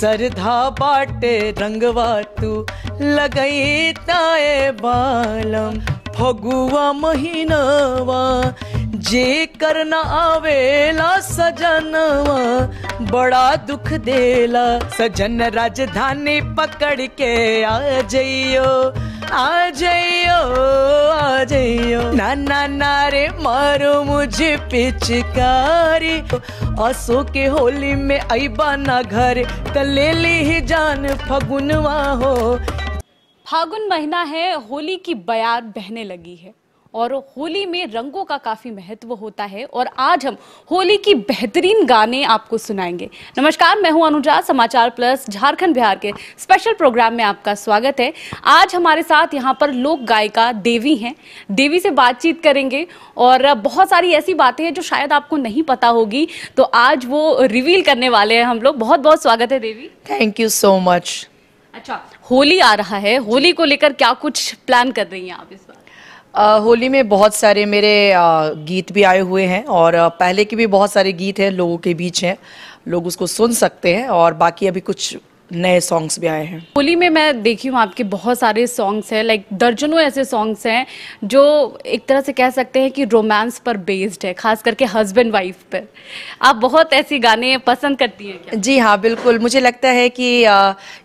सरधा बाटे रंगवा तू लगाई बालम फगुआ महीनावा जे करना आवेला सजनवा बड़ा दुख देला सजन राजधानी पकड़ के आ जइयो आ जाइयो आ जइयो ना ना ना रे मारो मुझे पिचकारी असो के होली में आई ना घर त ले ली जान फगुनवा हो फागुन महीना है होली की बयार बहने लगी है और होली में रंगों का काफी महत्व होता है और आज हम होली की बेहतरीन गाने आपको सुनाएंगे नमस्कार मैं हूं अनुजा समाचार प्लस झारखंड बिहार के स्पेशल प्रोग्राम में आपका स्वागत है आज हमारे साथ यहां पर लोक गायिका देवी हैं देवी से बातचीत करेंगे और बहुत सारी ऐसी बातें हैं जो शायद आपको नहीं पता होगी तो आज वो रिवील करने वाले हैं हम लोग बहुत बहुत स्वागत है देवी थैंक यू सो मच अच्छा होली आ रहा है होली को लेकर क्या कुछ प्लान कर रही हैं आप इस बार आ, होली में बहुत सारे मेरे आ, गीत भी आए हुए हैं और आ, पहले के भी बहुत सारे गीत हैं लोगों के बीच हैं लोग उसको सुन सकते हैं और बाकी अभी कुछ नए सॉन्ग्स भी आए हैं होली में मैं देखी हूँ आपके बहुत सारे सॉन्ग्स हैं लाइक दर्जनों ऐसे सॉन्ग्स हैं जो एक तरह से कह सकते हैं कि रोमांस पर बेस्ड है खास करके हस्बैंड वाइफ पर आप बहुत ऐसी गाने पसंद करती हैं क्या? जी हाँ बिल्कुल मुझे लगता है कि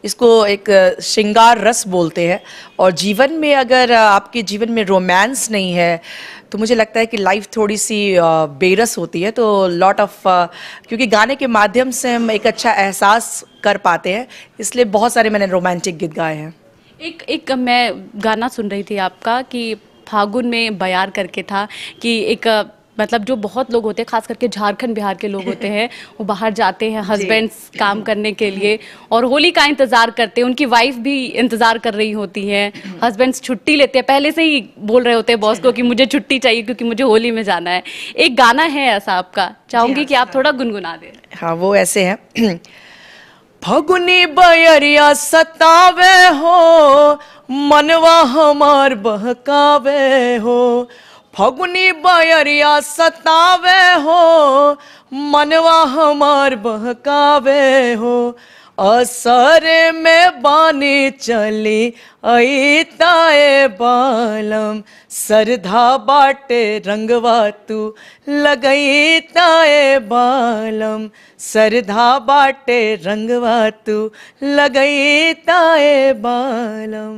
इसको एक श्रृंगार रस बोलते हैं और जीवन में अगर आपके जीवन में रोमांस नहीं है तो मुझे लगता है कि लाइफ थोड़ी सी बेरस होती है तो लॉट ऑफ क्योंकि गाने के माध्यम से हम एक अच्छा एहसास कर पाते हैं इसलिए बहुत सारे मैंने रोमांटिक गीत गाए हैं एक एक मैं गाना सुन रही थी आपका कि फागुन में बयार करके था कि एक मतलब जो बहुत लोग होते हैं खास करके झारखंड बिहार के लोग होते हैं वो बाहर जाते हैं हस्बैंड्स काम करने के लिए और होली का इंतज़ार करते हैं उनकी वाइफ भी इंतज़ार कर रही होती है हस्बैंड्स छुट्टी लेते हैं पहले से ही बोल रहे होते हैं बॉस को कि मुझे छुट्टी चाहिए क्योंकि मुझे होली में जाना है एक गाना है ऐसा आपका चाहूंगी कि आप हाँ। थोड़ा गुनगुना दें हाँ वो ऐसे है भगुनी बयरिया सतावे हो मनवा हमार बहकावे हो फगुनी बयरिया सतावे हो मनवा हमार बहकावे हो असर में बानी चली ऐताए बालम सरधा बाटे रंगवा तू लगई बालम सरधा बाटे रंगवा तू लगई बालम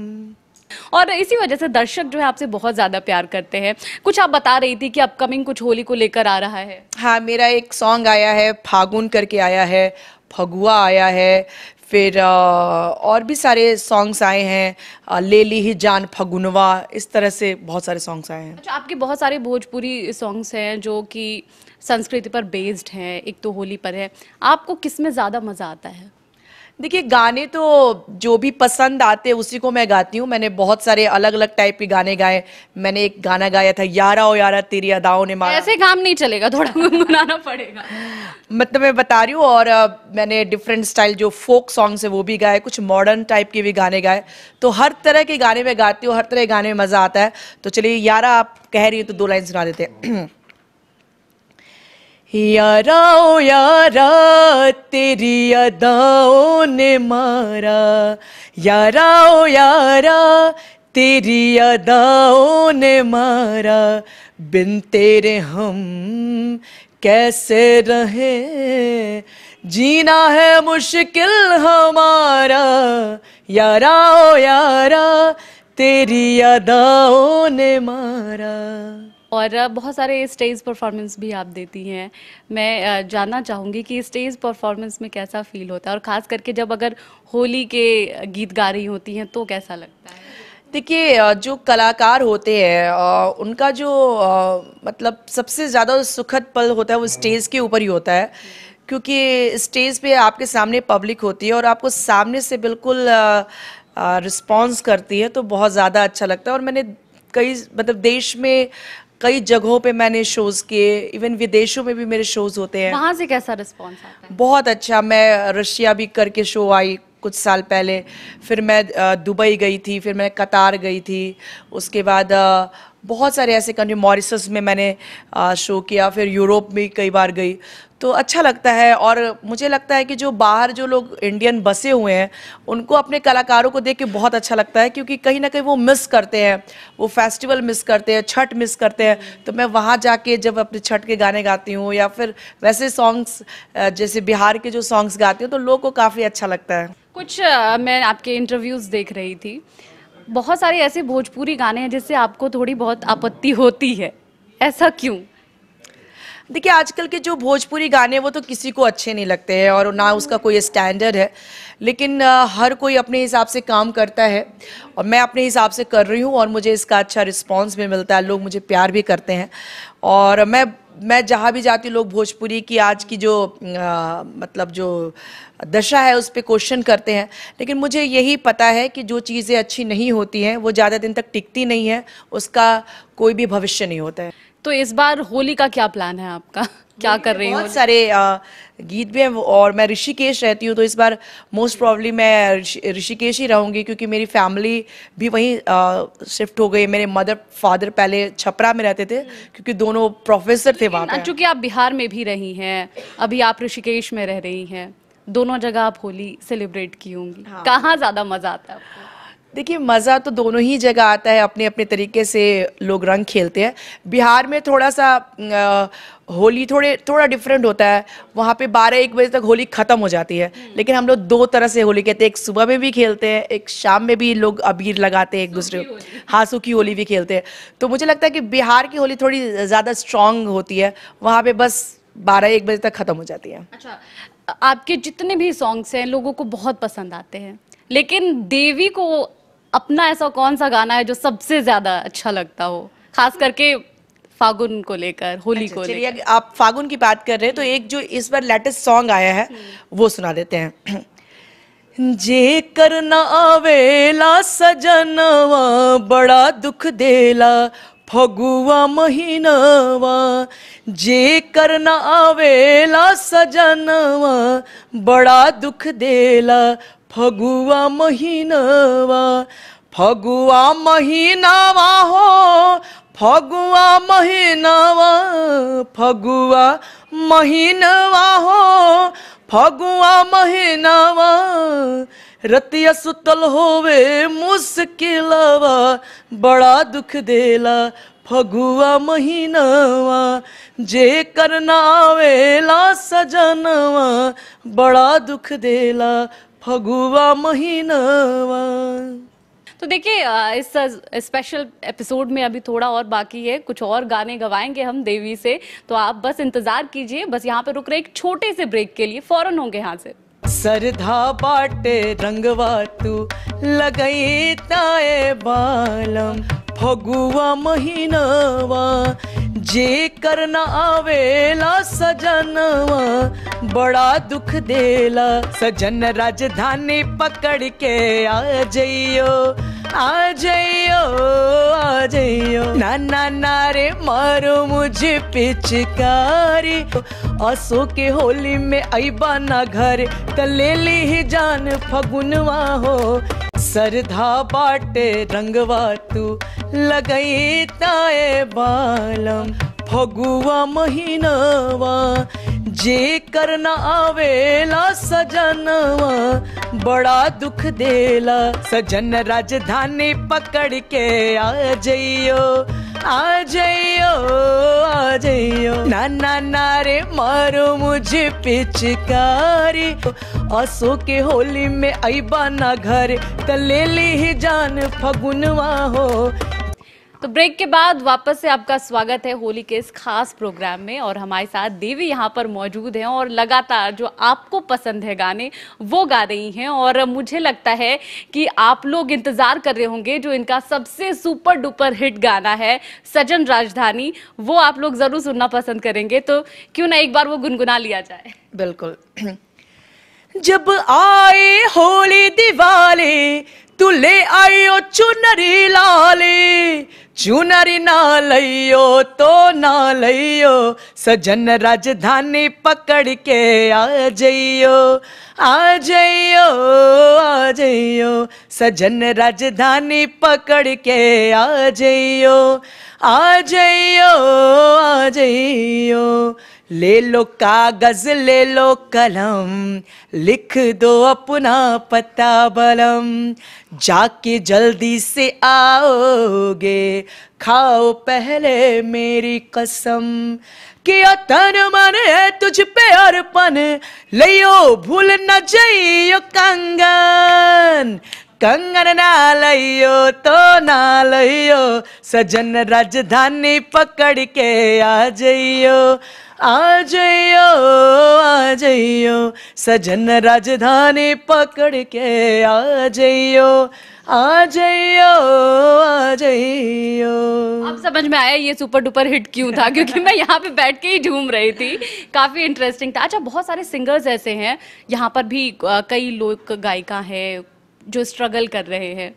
और इसी वजह से दर्शक जो है आपसे बहुत ज़्यादा प्यार करते हैं कुछ आप बता रही थी कि अपकमिंग कुछ होली को लेकर आ रहा है हाँ मेरा एक सॉन्ग आया है फागुन करके आया है फगुआ आया है फिर और भी सारे सॉन्ग्स आए हैं ले ली ही जान फगुनवा इस तरह से बहुत सारे सॉन्ग्स आए हैं अच्छा आपके बहुत सारे भोजपुरी सॉन्ग्स हैं जो कि संस्कृति पर बेस्ड हैं एक तो होली पर है आपको किस में ज़्यादा मज़ा आता है देखिए गाने तो जो भी पसंद आते उसी को मैं गाती हूँ मैंने बहुत सारे अलग अलग टाइप के गाने गाए मैंने एक गाना गाया था यारा ओ यारा तेरी अदाओं ने मारा ऐसे काम नहीं चलेगा थोड़ा गुनगुनाना पड़ेगा मतलब मैं बता रही हूँ और मैंने डिफरेंट स्टाइल जो फोक सॉन्ग्स है वो भी गाए कुछ मॉडर्न टाइप के भी गाने गाए तो हर तरह के गाने में गाती हूँ हर तरह के गाने में मज़ा आता है तो चलिए यारा आप कह रही है तो दो लाइन सुना देते हैं याराओ यारा तेरी अदाओ ने मारा याराओ यारा तेरी अदाओ ने मारा बिन तेरे हम कैसे रहे जीना है मुश्किल हमारा यारा ओ यारा तेरी अदाओ ने मारा और बहुत सारे स्टेज परफॉर्मेंस भी आप देती हैं मैं जानना चाहूँगी कि स्टेज परफॉर्मेंस में कैसा फील होता है और ख़ास करके जब अगर होली के गीत गा रही होती हैं तो कैसा लगता है देखिए जो कलाकार होते हैं उनका जो मतलब सबसे ज़्यादा सुखद पल होता है वो स्टेज के ऊपर ही होता है क्योंकि स्टेज पे आपके सामने पब्लिक होती है और आपको सामने से बिल्कुल रिस्पॉन्स करती है तो बहुत ज़्यादा अच्छा लगता है और मैंने कई मतलब देश में कई जगहों पे मैंने शोज किए इवन विदेशों में भी मेरे शोज होते हैं वहाँ से कैसा रिस्पॉन्स आता है बहुत अच्छा मैं रशिया भी करके शो आई कुछ साल पहले फिर मैं दुबई गई थी फिर मैं कतार गई थी उसके बाद बहुत सारे ऐसे कंट्री मॉरिसस में मैंने शो किया फिर यूरोप में कई बार गई तो अच्छा लगता है और मुझे लगता है कि जो बाहर जो लोग इंडियन बसे हुए हैं उनको अपने कलाकारों को देख के बहुत अच्छा लगता है क्योंकि कहीं ना कहीं वो मिस करते हैं वो फेस्टिवल मिस करते हैं छठ मिस करते हैं तो मैं वहाँ जाके जब अपने छठ के गाने गाती हूँ या फिर वैसे सॉन्ग्स जैसे बिहार के जो सॉन्ग्स गाती हूँ तो लोग को काफ़ी अच्छा लगता है कुछ मैं आपके इंटरव्यूज़ देख रही थी बहुत सारे ऐसे भोजपुरी गाने हैं जिससे आपको थोड़ी बहुत आपत्ति होती है ऐसा क्यों देखिए आजकल के जो भोजपुरी गाने वो तो किसी को अच्छे नहीं लगते हैं और ना उसका कोई स्टैंडर्ड है लेकिन हर कोई अपने हिसाब से काम करता है और मैं अपने हिसाब से कर रही हूँ और मुझे इसका अच्छा रिस्पॉन्स भी मिलता है लोग मुझे प्यार भी करते हैं और मैं मैं जहाँ भी जाती लोग भोजपुरी की आज की जो आ, मतलब जो दशा है उस पर क्वेश्चन करते हैं लेकिन मुझे यही पता है कि जो चीज़ें अच्छी नहीं होती हैं वो ज़्यादा दिन तक टिकती नहीं है उसका कोई भी भविष्य नहीं होता है तो इस बार होली का क्या प्लान है आपका क्या कर रही हूँ बहुत सारे गीत भी हैं और मैं ऋषिकेश रहती हूँ तो इस बार मोस्ट प्रॉब्ली मैं ऋषिकेश ही रहूँगी क्योंकि मेरी फैमिली भी वहीं शिफ्ट हो गई मेरे मदर फादर पहले छपरा में रहते थे हम्म। क्योंकि दोनों प्रोफेसर थे वहाँ पर चूँकि आप बिहार में भी रही हैं अभी आप ऋषिकेश में रह रही हैं दोनों जगह आप होली सेलिब्रेट की होंगी हाँ। कहाँ ज़्यादा मज़ा आता है आपको देखिए मज़ा तो दोनों ही जगह आता है अपने अपने तरीके से लोग रंग खेलते हैं बिहार में थोड़ा सा आ, होली थोड़े थोड़ा डिफरेंट होता है वहाँ पे बारह एक बजे तक होली ख़त्म हो जाती है हम्म। लेकिन हम लोग दो तरह से होली खेलते हैं एक सुबह में भी खेलते हैं एक शाम में भी लोग अबीर लगाते हैं एक दूसरे हाँसू की होली भी खेलते हैं तो मुझे लगता है कि बिहार की होली थोड़ी ज़्यादा स्ट्रांग होती है वहाँ पर बस बारह एक बजे तक ख़त्म हो जाती है अच्छा आपके जितने भी सॉन्ग्स हैं लोगों को बहुत पसंद आते हैं लेकिन देवी को अपना ऐसा कौन सा गाना है जो सबसे ज्यादा अच्छा लगता हो खास करके फागुन को लेकर होली अच्छा, को लेकर आप फागुन की बात कर रहे हैं तो हम्म। एक जो इस बार लेटेस्ट सॉन्ग आया है हम्म। वो सुना देते हैं जे करना आवेला सजनवा बड़ा दुख देला फगुआ महीनवा जे करना आवेला सजनवा बड़ा दुख देला फगुआ महीनावा फगुआ महीनावा हो फगुआ महीनावा फगुआ महीनावा हो फगुआ महीनावा रतिया सुतल होवे मुस्किलवा बड़ा दुख देला फगुआ महीनावा जे करना वेला सजनवा बड़ा दुख देला हगुवा महीना तो देखिए इस स्पेशल एपिसोड में अभी थोड़ा और बाकी है कुछ और गाने गवाएंगे हम देवी से तो आप बस इंतजार कीजिए बस यहाँ पे रुक रहे एक छोटे से ब्रेक के लिए फौरन होंगे यहाँ से सरधा बाटे रंगवा तू लगई ताए बालम फगुआ महीनावा जे करना आवेला सजनवा बड़ा दुख देला सजन राजधानी पकड़ के आ जइयो आ जइयो आ जइयो ना ना ना रे मारो मुझे पिचकारी असो के होली में अबा ना घर त ले ली जान फगुनवा हो सरधा बाटे रंगवा तू लगैताए बालम फगुआ महीनावा जे करना आवेला सजनवा बड़ा दुख देला सजन राजधानी पकड़ के आ जाइयो आ जाइयो आ जाइयो ना ना ना रे मारो मुझे पिचकारी आसो के होली में आई बाना घर तले ली जान फगुनवा हो तो ब्रेक के बाद वापस से आपका स्वागत है होली के इस खास प्रोग्राम में और हमारे साथ देवी यहाँ पर मौजूद हैं और लगातार जो आपको पसंद है गाने वो गा रही हैं और मुझे लगता है कि आप लोग इंतज़ार कर रहे होंगे जो इनका सबसे सुपर डुपर हिट गाना है सजन राजधानी वो आप लोग ज़रूर सुनना पसंद करेंगे तो क्यों ना एक बार वो गुनगुना लिया जाए बिल्कुल जब आए होली दिवाले तू ले आयो चुनरी लाले चुनरी ना लियो तो ना लियो सजन राजधानी पकड़ के आ जाइयो आ जाइयो आ जाइयो सजन राजधानी पकड़ के आ जाइयो आ जाइयो आ जाइयो ले लो कागज ले लो कलम लिख दो अपना पता बलम जाके जल्दी से आओगे खाओ पहले मेरी कसम कि तन मन है तुझ पे और पन लियो भूल न जाइयो कंगन कंगन ना लियो तो ना लियो सजन राजधानी पकड़ के आ जाइयो आ जाइयो आ जाइयो सजन राजधानी पकड़ के आ जाइयो आ जाइयो आ जाइयो अब समझ में आया ये सुपर डुपर हिट क्यों था क्योंकि मैं यहाँ पे बैठ के ही झूम रही थी काफ़ी इंटरेस्टिंग था अच्छा बहुत सारे सिंगर्स ऐसे हैं यहाँ पर भी कई लोक गायिका हैं जो स्ट्रगल कर रहे हैं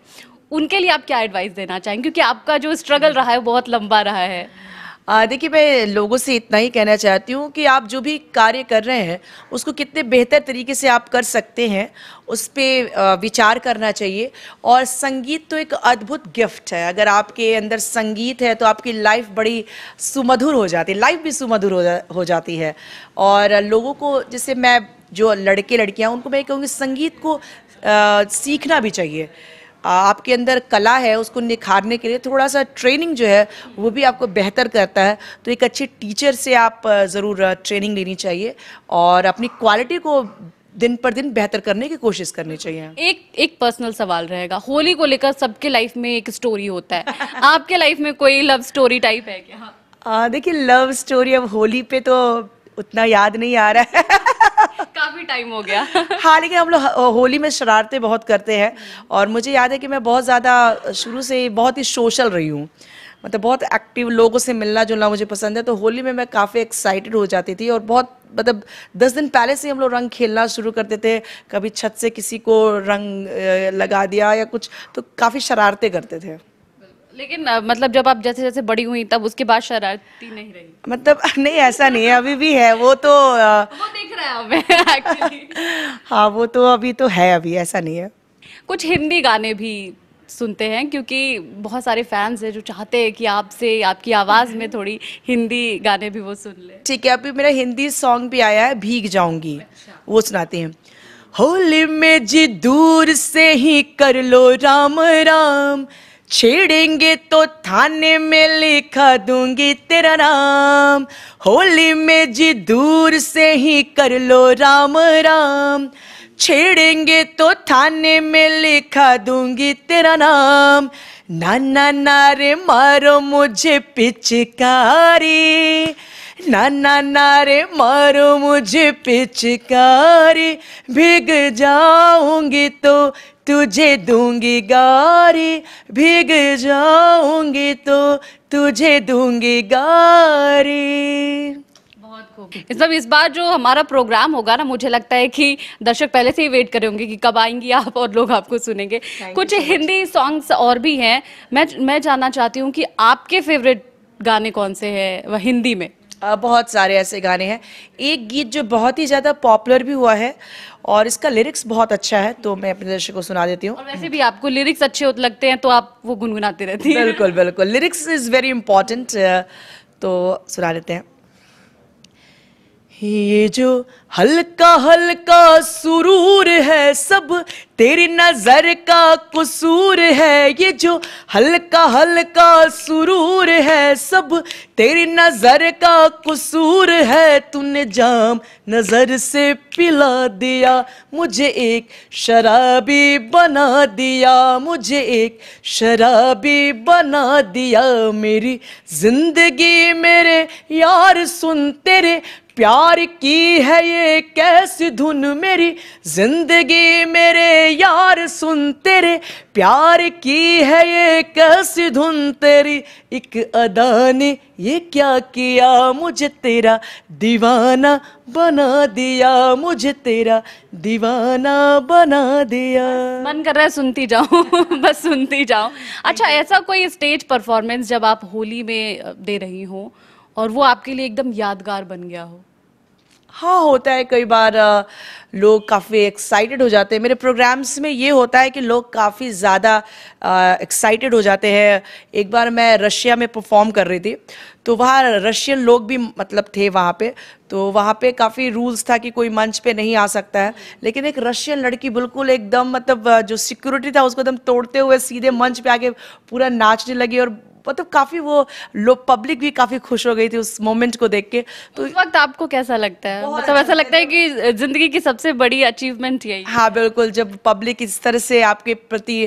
उनके लिए आप क्या एडवाइस देना चाहेंगे क्योंकि आपका जो स्ट्रगल रहा है बहुत लंबा रहा है देखिए मैं लोगों से इतना ही कहना चाहती हूँ कि आप जो भी कार्य कर रहे हैं उसको कितने बेहतर तरीके से आप कर सकते हैं उस पर विचार करना चाहिए और संगीत तो एक अद्भुत गिफ्ट है अगर आपके अंदर संगीत है तो आपकी लाइफ बड़ी सुमधुर हो जाती है लाइफ भी सुमधुर हो, जा, हो जाती है और लोगों को जैसे मैं जो लड़के लड़कियाँ उनको मैं कहूँगी संगीत को आ, सीखना भी चाहिए आपके अंदर कला है उसको निखारने के लिए थोड़ा सा ट्रेनिंग जो है वो भी आपको बेहतर करता है तो एक अच्छे टीचर से आप ज़रूर ट्रेनिंग लेनी चाहिए और अपनी क्वालिटी को दिन पर दिन बेहतर करने की कोशिश करनी चाहिए एक एक पर्सनल सवाल रहेगा होली को लेकर सबके लाइफ में एक स्टोरी होता है आपके लाइफ में कोई लव स्टोरी टाइप है क्या देखिए लव स्टोरी अब होली पे तो उतना याद नहीं आ रहा है काफी टाइम हो गया हाँ लेकिन हम लोग होली में शरारतें बहुत करते हैं और मुझे याद है कि मैं बहुत ज़्यादा शुरू से ही बहुत ही सोशल रही हूँ मतलब बहुत एक्टिव लोगों से मिलना जुलना मुझे पसंद है तो होली में मैं काफ़ी एक्साइटेड हो जाती थी और बहुत मतलब दस दिन पहले से हम लोग रंग खेलना शुरू करते थे कभी छत से किसी को रंग लगा दिया या कुछ तो काफ़ी शरारतें करते थे लेकिन मतलब जब आप जैसे जैसे बड़ी हुई तब उसके बाद शरारती नहीं रही मतलब नहीं ऐसा नहीं है अभी भी है वो तो वो देख रहा है हमें हाँ वो तो अभी तो है अभी ऐसा नहीं है कुछ हिंदी गाने भी सुनते हैं क्योंकि बहुत सारे फैंस हैं जो चाहते हैं कि आपसे आपकी आवाज़ में थोड़ी हिंदी गाने भी वो सुन ले ठीक है अभी मेरा हिंदी सॉन्ग भी आया है भीग जाऊंगी अच्छा। वो सुनाते हैं होली में जी दूर से ही कर लो राम राम छेड़ेंगे तो थाने में लिखा दूंगी तेरा नाम होली में जी दूर से ही कर लो राम राम छेड़ेंगे तो थाने में लिखा दूंगी तेरा नाम नाना नारे मारो मुझे पिचकारी नाना नारे मारो मुझे पिचकारी भीग जाऊंगी तो तुझे दूंगी गारी भीग जाऊंगी तो तुझे दूंगी गारी इस बार इस बार जो हमारा प्रोग्राम होगा ना मुझे लगता है कि दर्शक पहले से ही वेट करे होंगे कि कब आएंगी आप और लोग आपको सुनेंगे कुछ हिंदी सॉन्ग्स और भी हैं मैं मैं जानना चाहती हूँ कि आपके फेवरेट गाने कौन से हैं वह हिंदी में बहुत सारे ऐसे गाने हैं एक गीत जो बहुत ही ज़्यादा पॉपुलर भी हुआ है और इसका लिरिक्स बहुत अच्छा है तो मैं अपने दर्शकों को सुना देती हूँ वैसे भी आपको लिरिक्स अच्छे लगते हैं तो आप वो गुनगुनाते रहती हैं बिल्कुल बिल्कुल लिरिक्स इज़ वेरी इंपॉर्टेंट तो सुना देते हैं ये जो हल्का हल्का सुरूर है सब तेरी नजर का कसूर है ये जो हल्का हल्का सुरूर है सब तेरी नजर का कसूर है तूने जाम नजर से पिला दिया मुझे एक शराबी बना दिया मुझे एक शराबी बना दिया मेरी जिंदगी मेरे यार सुन तेरे प्यार की है ये कैसी धुन मेरी जिंदगी मेरे यार सुन तेरे प्यार की है ये कैसी धुन तेरी एक अदा ने ये क्या किया मुझे तेरा दीवाना बना दिया मुझे तेरा दीवाना बना दिया मन कर रहा है सुनती जाऊं बस सुनती जाऊं अच्छा ऐसा कोई स्टेज परफॉर्मेंस जब आप होली में दे रही हो और वो आपके लिए एकदम यादगार बन गया हो हाँ होता है कई बार लोग काफ़ी एक्साइटेड हो जाते हैं मेरे प्रोग्राम्स में ये होता है कि लोग काफ़ी ज़्यादा एक्साइटेड हो जाते हैं एक बार मैं रशिया में परफॉर्म कर रही थी तो वहाँ रशियन लोग भी मतलब थे वहाँ पे तो वहाँ पे काफ़ी रूल्स था कि कोई मंच पे नहीं आ सकता है लेकिन एक रशियन लड़की बिल्कुल एकदम मतलब जो सिक्योरिटी था उसको एकदम तोड़ते हुए सीधे मंच पे आके पूरा नाचने लगी और मतलब काफ़ी वो लोग पब्लिक भी काफ़ी खुश हो गई थी उस मोमेंट को देख के तो उस वक्त आपको कैसा लगता है मतलब ऐसा अच्छा लगता है कि ज़िंदगी की सबसे बड़ी अचीवमेंट यही हाँ बिल्कुल जब पब्लिक इस तरह से आपके प्रति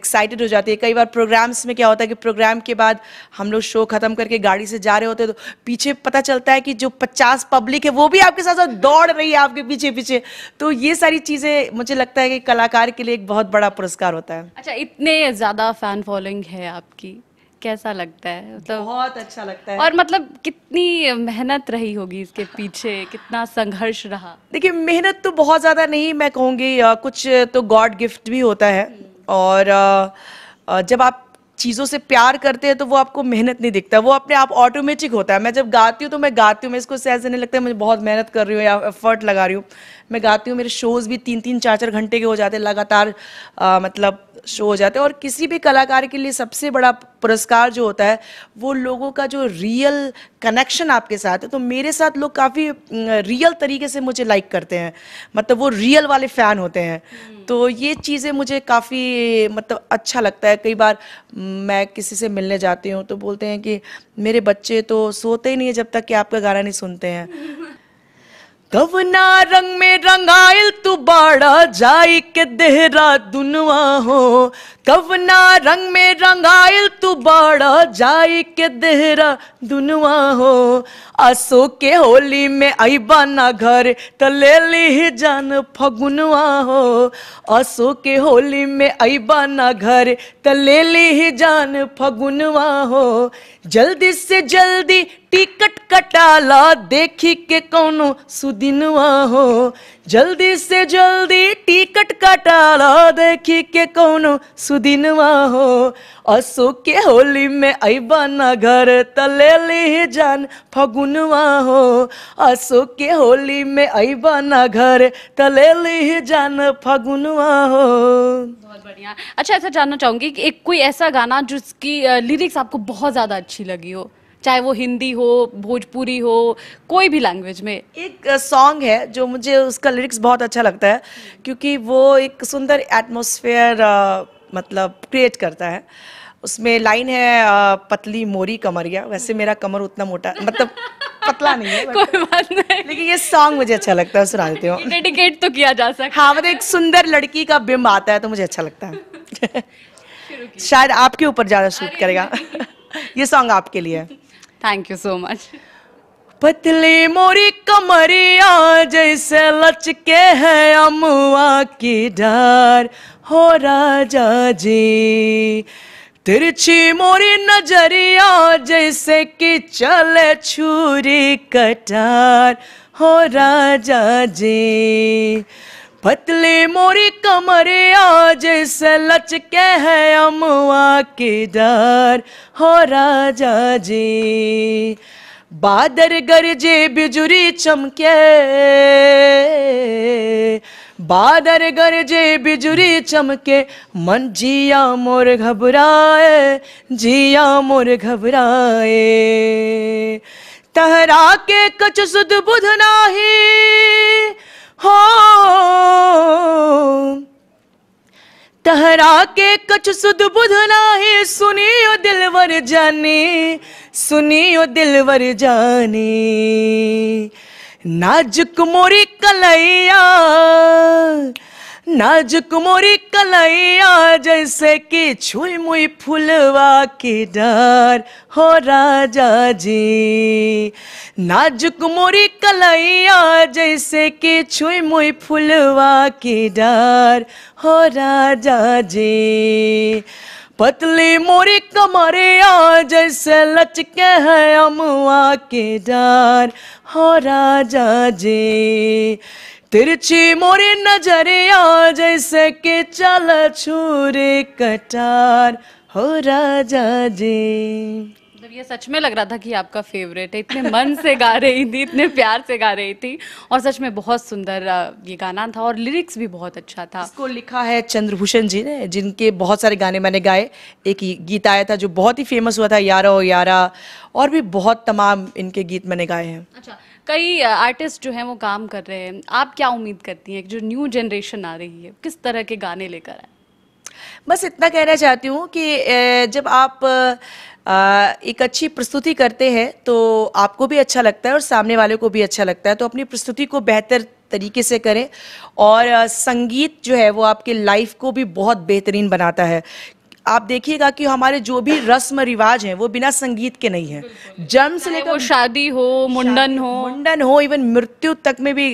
एक्साइटेड हो जाती है कई बार प्रोग्राम्स में क्या होता है कि प्रोग्राम के बाद हम लोग शो ख़त्म करके गाड़ी से जा रहे होते हैं तो पीछे पता चलता है कि जो पचास पब्लिक है वो भी आपके साथ साथ दौड़ रही है आपके पीछे पीछे तो ये सारी चीज़ें मुझे लगता है कि कलाकार के लिए एक बहुत बड़ा पुरस्कार होता है अच्छा इतने ज़्यादा फ़ैन फॉलोइंग है आपकी कैसा लगता है तो बहुत अच्छा लगता है और मतलब कितनी मेहनत रही होगी इसके पीछे कितना संघर्ष रहा देखिए मेहनत तो बहुत ज़्यादा नहीं मैं कहूँगी कुछ तो गॉड गिफ्ट भी होता है और जब आप चीज़ों से प्यार करते हैं तो वो आपको मेहनत नहीं दिखता वो अपने आप ऑटोमेटिक होता है मैं जब गाती हूँ तो मैं गाती हूँ मैं इसको सहज नहीं लगता मुझे बहुत मेहनत कर रही हूँ या एफर्ट लगा रही हूँ मैं गाती हूँ मेरे शोज़ भी तीन तीन चार चार घंटे के हो जाते हैं लगातार मतलब शो हो जाते हैं और किसी भी कलाकार के लिए सबसे बड़ा पुरस्कार जो होता है वो लोगों का जो रियल कनेक्शन आपके साथ है तो मेरे साथ लोग काफ़ी रियल तरीके से मुझे लाइक करते हैं मतलब वो रियल वाले फ़ैन होते हैं हम्म। तो ये चीज़ें मुझे काफ़ी मतलब अच्छा लगता है कई बार मैं किसी से मिलने जाती हूँ तो बोलते हैं कि मेरे बच्चे तो सोते ही नहीं है जब तक कि आपका गाना नहीं सुनते हैं कवना रंग में रंगाइल तू बाड़ा जाई के देहरा दुनवा हो कवना रंग में रंगाइल तू बड़ा जाई के देहरा दुनुआ हो आसो के होली में अबा ना घर तो ले ली जान फगुनवा हो आसो के होली में अबा ना घर तो ले ली जान फगुनवा हो जल्दी से जल्दी टिकट कटाला देखी के कौनो सुदिनवा हो जल्दी से जल्दी टिकट कटा लो देखी के कौनो सुदिनवा हो अशोक के होली में अबा न घर तले ली जान फगुनवा हो अशोक के होली में अबा न घर तले ली जान फगुनवा हो बहुत बढ़िया अच्छा ऐसा जानना चाहूंगी कि एक कोई ऐसा गाना जिसकी लिरिक्स आपको बहुत ज्यादा अच्छी लगी हो चाहे वो हिंदी हो भोजपुरी हो कोई भी लैंग्वेज में एक सॉन्ग है जो मुझे उसका लिरिक्स बहुत अच्छा लगता है क्योंकि वो एक सुंदर एटमोसफेयर मतलब क्रिएट करता है उसमें लाइन है पतली मोरी कमरिया वैसे मेरा कमर उतना मोटा मतलब पतला नहीं है कोई बात नहीं लेकिन ये सॉन्ग मुझे अच्छा लगता है सुना हो डेडिकेट तो किया जा सकता हाँ मतलब एक सुंदर लड़की का बिंब आता है तो मुझे अच्छा लगता है शायद आपके ऊपर ज़्यादा शूट करेगा ये सॉन्ग आपके लिए है थैंक यू सो मच पतली मोरी कमरिया जैसे लचके है अमुआ की डार हो राजा जी तिरछी मोरी नजरिया जैसे कि चले छुरी कटार हो राजा जी पतले मोरी कमरे आज से लचके है अमुआ के डर हो राजा जी बादर गरजे बिजुरी चमके बादर गरजे बिजुरी चमके मन जिया मोर घबराए जिया मोर घबराए तहरा के कच सुध बुध नाही हो हाँ। तहरा के कछ सुध बुध नाही सुनियो दिलवर जाने सुनियो दिलवर जाने नाजुक मोरी कलैया नाजुक मोरी कलैया जैसे कि छुई मुई फुलवा के डर हो राजा जी नाजुक मोरी कलैया जैसे कि छुई मुई फुलवा के डर हो राजा जी पतली मोरी आ जैसे लचके हैं अमुआ के डर हो राजा जी तिरछी मोरी नजरिया जैसे के चल छूरे कटार हो राजा जी मतलब ये सच में लग रहा था कि आपका फेवरेट है इतने मन से गा रही थी इतने प्यार से गा रही थी और सच में बहुत सुंदर ये गाना था और लिरिक्स भी बहुत अच्छा था इसको लिखा है चंद्रभूषण जी ने जिनके बहुत सारे गाने मैंने गाए एक गीत आया था जो बहुत ही फेमस हुआ था यारा ओ यारा और भी बहुत तमाम इनके गीत मैंने गाए हैं अच्छा कई आर्टिस्ट जो हैं वो काम कर रहे हैं आप क्या उम्मीद करती हैं जो न्यू जनरेशन आ रही है किस तरह के गाने लेकर आए बस इतना कहना चाहती हूँ कि जब आप एक अच्छी प्रस्तुति करते हैं तो आपको भी अच्छा लगता है और सामने वाले को भी अच्छा लगता है तो अपनी प्रस्तुति को बेहतर तरीके से करें और संगीत जो है वो आपके लाइफ को भी बहुत बेहतरीन बनाता है आप देखिएगा कि हमारे जो भी रस्म रिवाज हैं वो बिना संगीत के नहीं है जन्म से लेकर शादी हो मुंडन हो मुंडन हो इवन मृत्यु तक में भी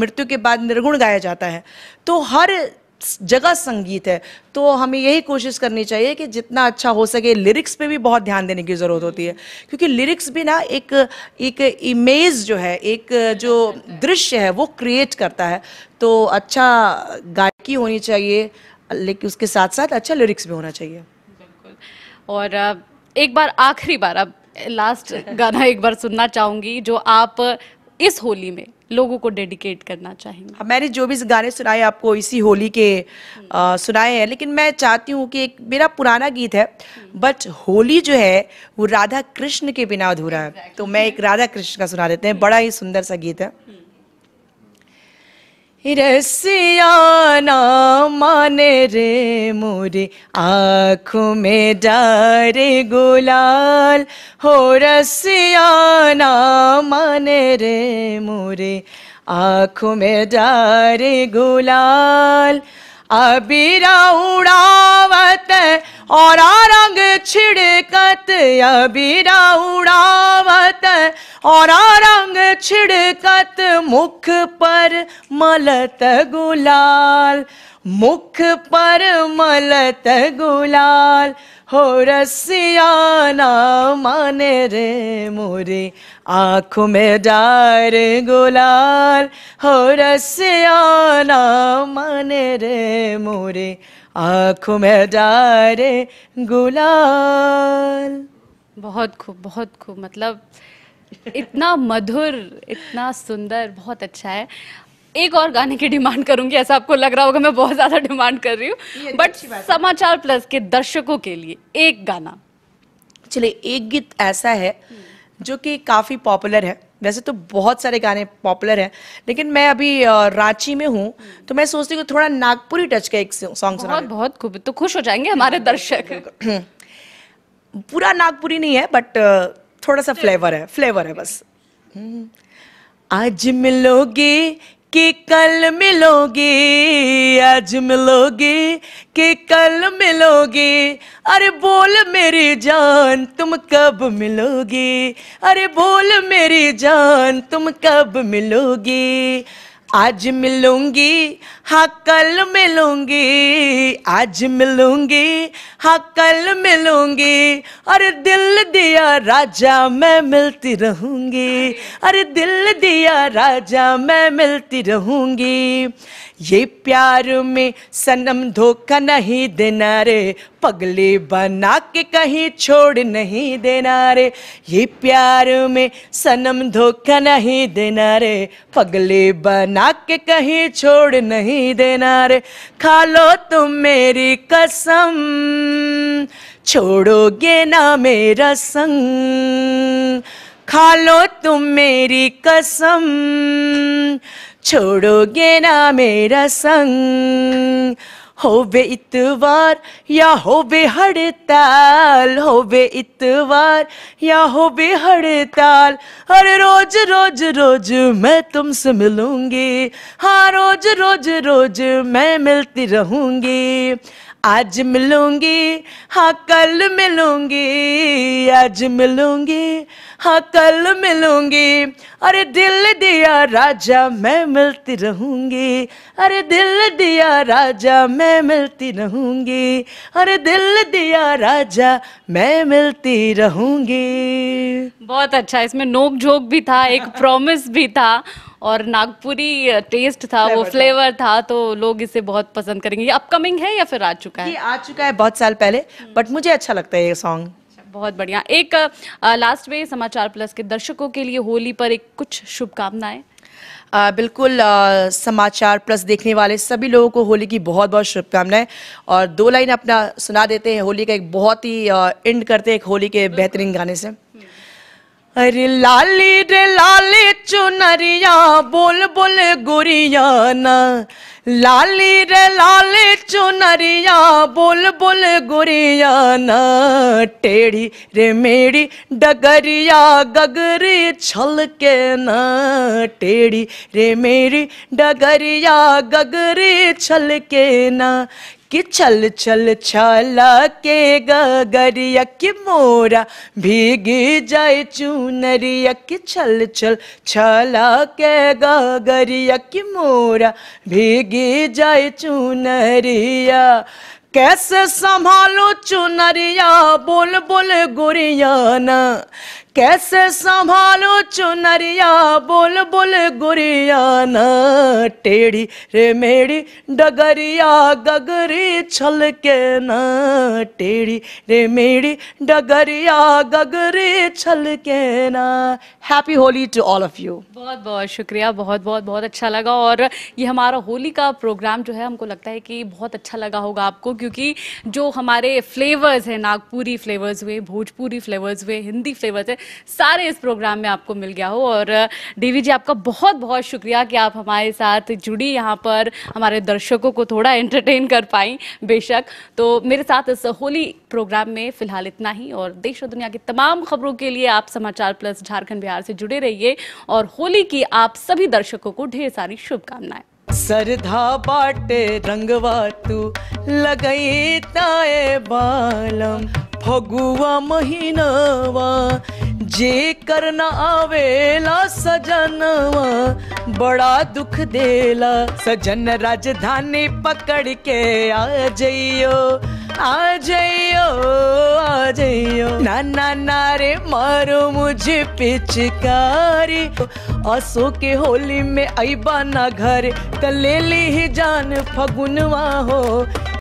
मृत्यु के बाद निर्गुण गाया जाता है तो हर जगह संगीत है तो हमें यही कोशिश करनी चाहिए कि जितना अच्छा हो सके लिरिक्स पे भी बहुत ध्यान देने की ज़रूरत होती है क्योंकि लिरिक्स भी ना एक एक इमेज जो है एक जो दृश्य है वो क्रिएट करता है तो अच्छा गायकी होनी चाहिए लेकिन उसके साथ साथ अच्छा लिरिक्स भी होना चाहिए बिल्कुल और एक बार आखिरी बार अब लास्ट गाना एक बार सुनना चाहूंगी जो आप इस होली में लोगों को डेडिकेट करना चाहेंगे हाँ, मैंने जो भी गाने सुनाए आपको इसी होली के आ, सुनाए हैं लेकिन मैं चाहती हूँ कि एक मेरा पुराना गीत है बट होली जो है वो राधा कृष्ण के बिना अधूरा है तो मैं एक राधा कृष्ण का सुना देते हैं बड़ा ही सुंदर सा गीत है रसिया ना माने रे मोरे आँखों में डारे गुलाल हो रसिया ना माने रे मोरे आँखों में डारे गुलाल अबीर उड़ावत और रंग छिड़कत अबीर उड़ावत और रंग छिड़कत मुख पर मलत गुलाल मुख पर मलत गुलाल हो रसिया ना माने रे मोरे आँख में डार गुलाल हो रसिया ना माने रे मोरे आँख में डार गुलाल बहुत खूब बहुत खूब मतलब इतना मधुर इतना सुंदर बहुत अच्छा है एक और गाने की डिमांड करूंगी ऐसा आपको लग रहा होगा मैं बहुत ज्यादा डिमांड कर रही हूँ बट समाचार प्लस के दर्शकों के लिए एक गाना चलिए एक गीत ऐसा है जो कि काफ़ी पॉपुलर है वैसे तो बहुत सारे गाने पॉपुलर हैं लेकिन मैं अभी रांची में हूँ तो मैं सोचती हूँ थोड़ा नागपुरी टच का एक सॉन्ग सुना बहुत खूब तो खुश हो जाएंगे हमारे दर्शक पूरा नागपुरी नहीं है बट थोड़ा सा फ्लेवर है फ्लेवर है बस हम्म, आज मिलोगे कि कल मिलोगे आज मिलोगे कि कल मिलोगे अरे बोल मेरी जान तुम कब मिलोगे अरे बोल मेरी जान तुम कब मिलोगे आज मिलूंगी हाँ कल मिलूंगी आज मिलूंगी हाँ कल मिलूंगी अरे दिल दिया राजा मैं मिलती रहूंगी अरे दिल दिया राजा मैं मिलती रहूंगी ये प्यार में सनम धोखा नहीं देना रे पगले बना के कहीं छोड़ नहीं देना रे ये प्यार में सनम धोखा नहीं देना रे पगले बना के कहीं छोड़ नहीं देना रे खा लो तुम मेरी कसम छोड़ोगे ना मेरा संग खा लो तुम मेरी कसम छोड़ोगे ना मेरा संग होवे इतवार या होवे हड़ताल होवे इतवार या होवे हड़ताल अरे रोज रोज रोज मैं तुमसे मिलूंगी हाँ रोज रोज रोज मैं मिलती रहूंगी आज मिलूंगी हाँ कल मिलूंगी आज मिलूंगी हाँ कल मिलूंगी अरे दिल दिया राजा मैं मिलती रहूंगी अरे दिल दिया राजा मैं मिलती रहूंगी अरे दिल दिया राजा मैं मिलती रहूंगी बहुत अच्छा इसमें नोक झोंक भी था एक प्रॉमिस भी था और नागपुरी टेस्ट था वो फ्लेवर था तो लोग इसे बहुत पसंद करेंगे ये अपकमिंग है या फिर आ चुका है ये आ चुका है बहुत साल पहले बट हम्म। मुझे अच्छा लगता है ये सॉन्ग बहुत बढ़िया एक लास्ट में समाचार प्लस के दर्शकों के लिए होली पर एक कुछ शुभकामनाएं आ, बिल्कुल आ, समाचार प्लस देखने वाले सभी लोगों को होली की बहुत बहुत शुभकामनाएं और दो लाइन अपना सुना देते हैं होली का एक बहुत ही एंड करते हैं एक होली के बेहतरीन गाने से अरे लाली रे लाली चुनरिया बोल बोल गुरिया ना लाली रे लाली चुनरिया बोल बोल गुरिया ना टेढ़ी रे मेरी डगरिया गगरी छल के ना टेढ़ी रे मेरी डगरिया गगरी छल के ना कि चल चल छाला के गगरिया कि मोरा भीगी जाए चूनरिया कि चल चल छाला के गगरिया कि मोरा भीगी जाए चूनरिया कैसे संभालो चुनरिया बोल बोल गुरियाना कैसे संभालो चुनरिया बोल बोल गुरिया न टेढ़ी रे मेरी डगरिया गगरी छल के न टेढ़ी रे मेरी डगरिया गगरी छल के न happy Holi to all of you बहुत बहुत शुक्रिया बहुत बहुत बहुत अच्छा लगा और ये हमारा होली का प्रोग्राम जो है हमको लगता है कि बहुत अच्छा लगा होगा आपको क्योंकि जो हमारे फ्लेवर्स हैं नागपुरी फ्लेवर्स हुए भोजपुरी फ्लेवर्स हुए हिंदी फ्लेवर्स है सारे इस प्रोग्राम में आपको मिल गया हो और डीवी जी आपका बहुत बहुत शुक्रिया कि आप हमारे साथ जुड़ी यहाँ पर हमारे दर्शकों को थोड़ा एंटरटेन कर पाई बेशक तो मेरे साथ इस होली प्रोग्राम में फिलहाल इतना ही और देश और दुनिया की तमाम खबरों के लिए आप समाचार प्लस झारखंड बिहार से जुड़े रहिए और होली की आप सभी दर्शकों को ढेर सारी शुभकामनाएं सरधा बाटे रंगवा तू लगई ताए बालम फगुआ महीनावा जे करना आवेला सजनवा बड़ा दुख देला सजन राजधानी पकड़ के आ जइयो आ जाइयो आ जइयो ना ना ना रे मारो मुझे पिचकारी असो के होली में अबा ना घर त ले ली जान फगुनवा हो